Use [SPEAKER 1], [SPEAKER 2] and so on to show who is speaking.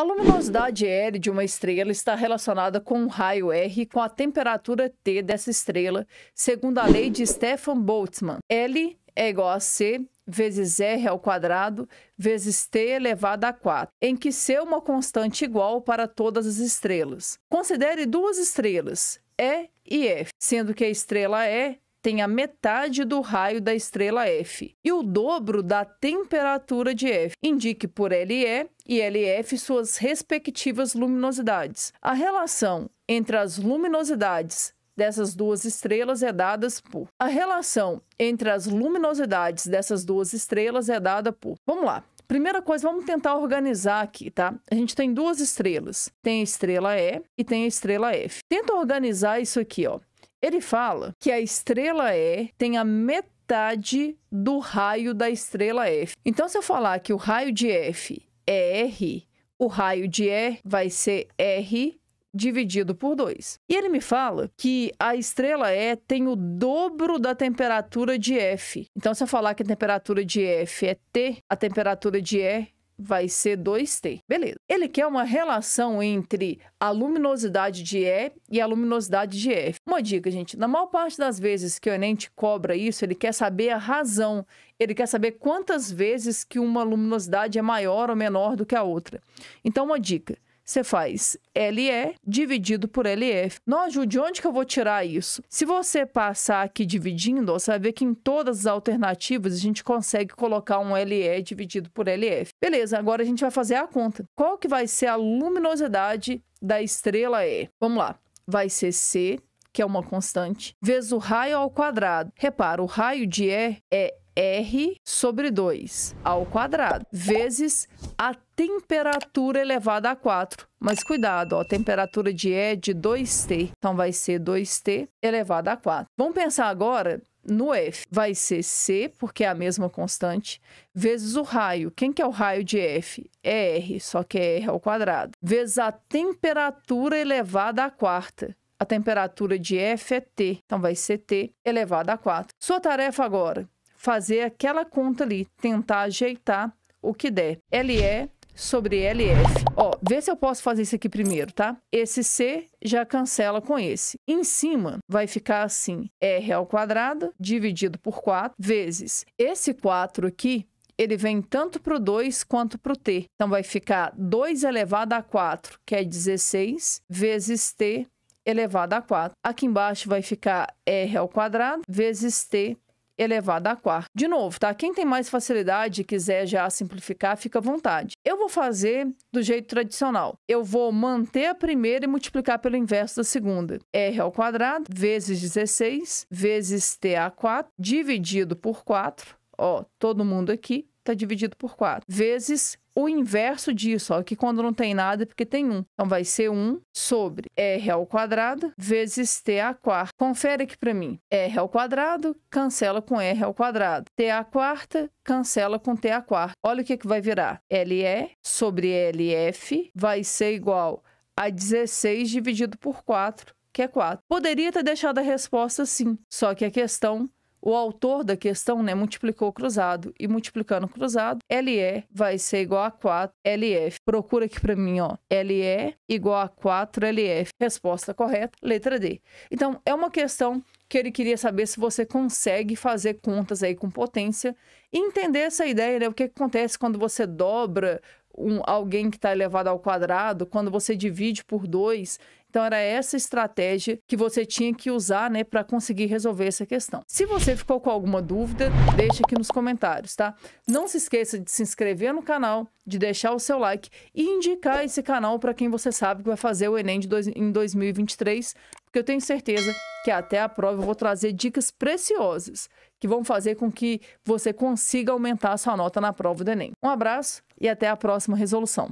[SPEAKER 1] A luminosidade R de uma estrela está relacionada com o um raio R com a temperatura T dessa estrela, segundo a lei de Stefan Boltzmann. L é igual a C vezes R ao quadrado vezes T elevado a 4, em que C é uma constante igual para todas as estrelas. Considere duas estrelas, E e F, sendo que a estrela E tem a metade do raio da estrela F e o dobro da temperatura de F. Indique por LE e LF suas respectivas luminosidades. A relação entre as luminosidades dessas duas estrelas é dada por. A relação entre as luminosidades dessas duas estrelas é dada por. Vamos lá. Primeira coisa, vamos tentar organizar aqui, tá? A gente tem duas estrelas. Tem a estrela E e tem a estrela F. Tenta organizar isso aqui, ó. Ele fala que a estrela E tem a metade do raio da estrela F. Então, se eu falar que o raio de F é R, o raio de E vai ser R dividido por 2. E ele me fala que a estrela E tem o dobro da temperatura de F. Então, se eu falar que a temperatura de F é T, a temperatura de E vai ser 2T. Beleza. Ele quer uma relação entre a luminosidade de E e a luminosidade de F. Uma dica, gente, na maior parte das vezes que o Enem te cobra isso, ele quer saber a razão. Ele quer saber quantas vezes que uma luminosidade é maior ou menor do que a outra. Então, uma dica você faz LE dividido por LF. Nós, Ju, de onde que eu vou tirar isso? Se você passar aqui dividindo, você vai ver que em todas as alternativas a gente consegue colocar um LE dividido por LF. Beleza, agora a gente vai fazer a conta. Qual que vai ser a luminosidade da estrela E? Vamos lá. Vai ser C que é uma constante, vezes o raio ao quadrado. Repara, o raio de E é R sobre 2 ao quadrado, vezes a temperatura elevada a 4. Mas cuidado, ó, a temperatura de E é de 2T, então vai ser 2T elevado a 4. Vamos pensar agora no F. Vai ser C, porque é a mesma constante, vezes o raio. Quem que é o raio de F? É R, só que é R ao quadrado. Vezes a temperatura elevada a quarta a temperatura de F é T, então vai ser T elevado a 4. Sua tarefa agora fazer aquela conta ali, tentar ajeitar o que der. LE sobre LF. Ó, vê se eu posso fazer isso aqui primeiro, tá? Esse C já cancela com esse. Em cima vai ficar assim, R ao quadrado dividido por 4 vezes. Esse 4 aqui, ele vem tanto para o 2 quanto para o T. Então, vai ficar 2 elevado a 4, que é 16, vezes T elevado a 4. Aqui embaixo vai ficar R ao quadrado vezes T elevada a quarta. De novo, tá? Quem tem mais facilidade e quiser já simplificar, fica à vontade. Eu vou fazer do jeito tradicional. Eu vou manter a primeira e multiplicar pelo inverso da segunda. R ao quadrado vezes 16 vezes T a 4 dividido por 4. Ó, todo mundo aqui está dividido por 4. Vezes o inverso disso, ó, que quando não tem nada é porque tem um. Então vai ser 1 sobre R ao quadrado vezes T a quarta. Confere aqui para mim. R ao quadrado cancela com R ao quadrado. T a quarta cancela com T a quarta. Olha o que, que vai virar. LE sobre LF vai ser igual a 16 dividido por 4, que é 4. Poderia ter deixado a resposta assim. só que a questão o autor da questão né, multiplicou cruzado e multiplicando cruzado, LE vai ser igual a 4 LF. Procura aqui para mim, ó, LE igual a 4 LF. Resposta correta, letra D. Então, é uma questão que ele queria saber se você consegue fazer contas aí com potência e entender essa ideia, né? O que, que acontece quando você dobra um, alguém que está elevado ao quadrado, quando você divide por 2, então era essa estratégia que você tinha que usar, né, para conseguir resolver essa questão. Se você ficou com alguma dúvida, deixa aqui nos comentários, tá? Não se esqueça de se inscrever no canal, de deixar o seu like e indicar esse canal para quem você sabe que vai fazer o ENEM de dois, em 2023, porque eu tenho certeza que até a prova eu vou trazer dicas preciosas que vão fazer com que você consiga aumentar a sua nota na prova do Enem. Um abraço e até a próxima resolução.